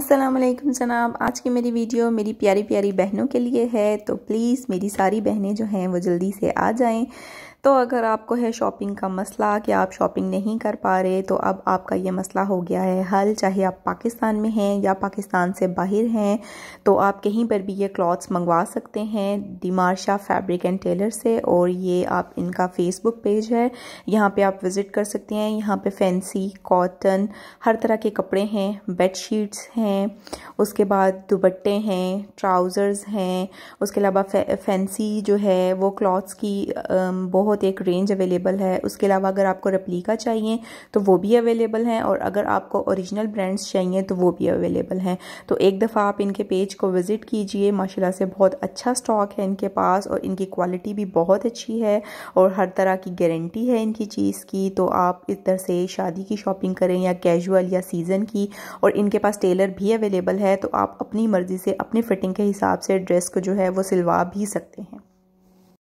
अस्सलाम वालेकुम जनाब आज की मेरी वीडियो मेरी प्यारी प्यारी बहनों के लिए है तो प्लीज़ मेरी सारी बहनें जो हैं वो जल्दी से आ जाएं तो अगर आपको है शॉपिंग का मसला कि आप शॉपिंग नहीं कर पा रहे तो अब आपका ये मसला हो गया है हल चाहे आप पाकिस्तान में हैं या पाकिस्तान से बाहर हैं तो आप कहीं पर भी ये क्लॉथ्स मंगवा सकते हैं डिमार्शा फैब्रिक एंड टेलर से और ये आप इनका फेसबुक पेज है यहाँ पर आप विज़िट कर सकते हैं यहाँ पर फैंसी कॉटन हर तरह के कपड़े हैं बेड शीट्स हैं उसके बाद दुबट्टे हैं ट्राउज़र्स हैं उसके अलावा फैंसी जो है वो क्लॉथ्स की बहुत बहुत एक रेंज अवेलेबल है उसके अलावा अगर आपको रेप्लिका चाहिए तो वो भी अवेलेबल हैं और अगर आपको ओरिजिनल ब्रांड्स चाहिए तो वो भी अवेलेबल हैं तो एक दफ़ा आप इनके पेज को विज़िट कीजिए माशाल्लाह से बहुत अच्छा स्टॉक है इनके पास और इनकी क्वालिटी भी बहुत अच्छी है और हर तरह की गारंटी है इनकी चीज़ की तो आप इस तरह से शादी की शॉपिंग करें या कैजुअल या सीज़न की और इनके पास टेलर भी अवेलेबल है तो आप अपनी मर्ज़ी से अपनी फिटिंग के हिसाब से ड्रेस को जो है वो सिलवा भी सकते हैं